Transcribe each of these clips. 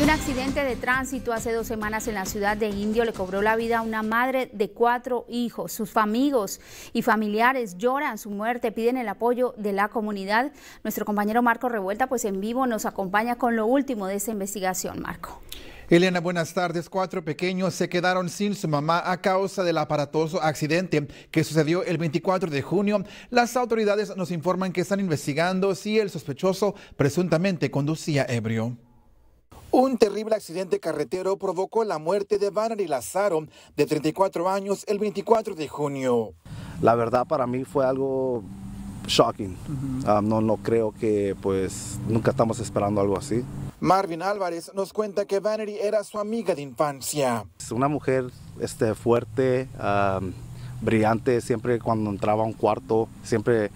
Un accidente de tránsito hace dos semanas en la ciudad de Indio le cobró la vida a una madre de cuatro hijos. Sus amigos y familiares lloran su muerte, piden el apoyo de la comunidad. Nuestro compañero Marco Revuelta, pues en vivo, nos acompaña con lo último de esta investigación, Marco. Elena, buenas tardes. Cuatro pequeños se quedaron sin su mamá a causa del aparatoso accidente que sucedió el 24 de junio. Las autoridades nos informan que están investigando si el sospechoso presuntamente conducía ebrio. Un terrible accidente carretero provocó la muerte de Valerie Lazaro, de 34 años, el 24 de junio. La verdad para mí fue algo shocking. Ah, no, no creo que pues nunca estamos esperando algo así. Marvin Álvarez nos cuenta que Vanity era su amiga de infancia. Es una mujer este, fuerte, ah, brillante, siempre cuando entraba a un cuarto, siempre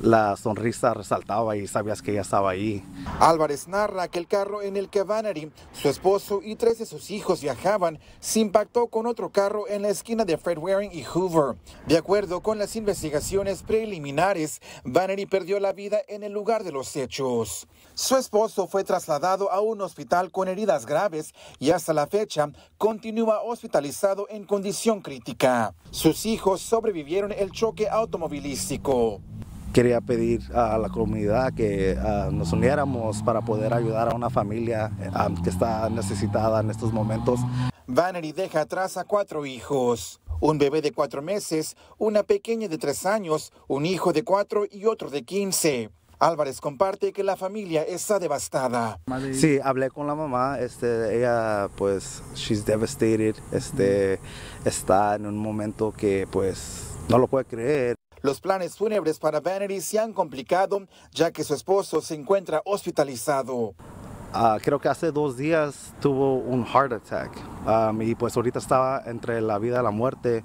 la sonrisa resaltaba y sabías que ya estaba ahí. Álvarez narra que el carro en el que Vannery, su esposo y tres de sus hijos viajaban se impactó con otro carro en la esquina de Fred Waring y Hoover. De acuerdo con las investigaciones preliminares, Vannery perdió la vida en el lugar de los hechos. Su esposo fue trasladado a un hospital con heridas graves y hasta la fecha continúa hospitalizado en condición crítica. Sus hijos sobrevivieron el choque automovilístico quería pedir a la comunidad que ah, nos uniéramos para poder ayudar a una familia ah, que está necesitada en estos momentos. Vannery deja atrás a cuatro hijos, un bebé de cuatro meses, una pequeña de tres años, un hijo de cuatro y otro de quince. Álvarez comparte que la familia está devastada. Sí, hablé con la mamá, este, ella pues, she's devastated, este, está en un momento que pues no lo puede creer. Los planes fúnebres para Vanity se han complicado ya que su esposo se encuentra hospitalizado. Ah, creo que hace dos días tuvo un heart attack um, y pues ahorita estaba entre la vida y la muerte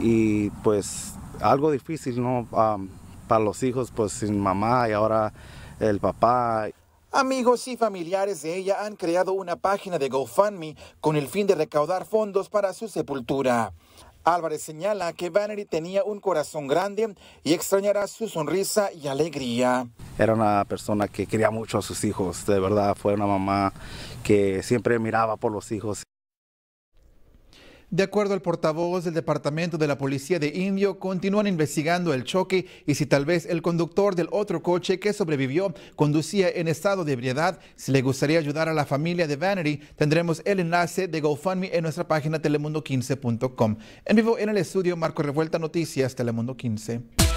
y pues algo difícil, ¿no? Um, para los hijos, pues sin mamá y ahora el papá. Amigos y familiares de ella han creado una página de GoFundMe con el fin de recaudar fondos para su sepultura. Álvarez señala que Bannery tenía un corazón grande y extrañará su sonrisa y alegría. Era una persona que quería mucho a sus hijos, de verdad, fue una mamá que siempre miraba por los hijos. De acuerdo al portavoz del Departamento de la Policía de Indio, continúan investigando el choque y si tal vez el conductor del otro coche que sobrevivió conducía en estado de ebriedad. Si le gustaría ayudar a la familia de Vanity, tendremos el enlace de GoFundMe en nuestra página telemundo15.com. En vivo en el estudio, Marco Revuelta Noticias, Telemundo 15.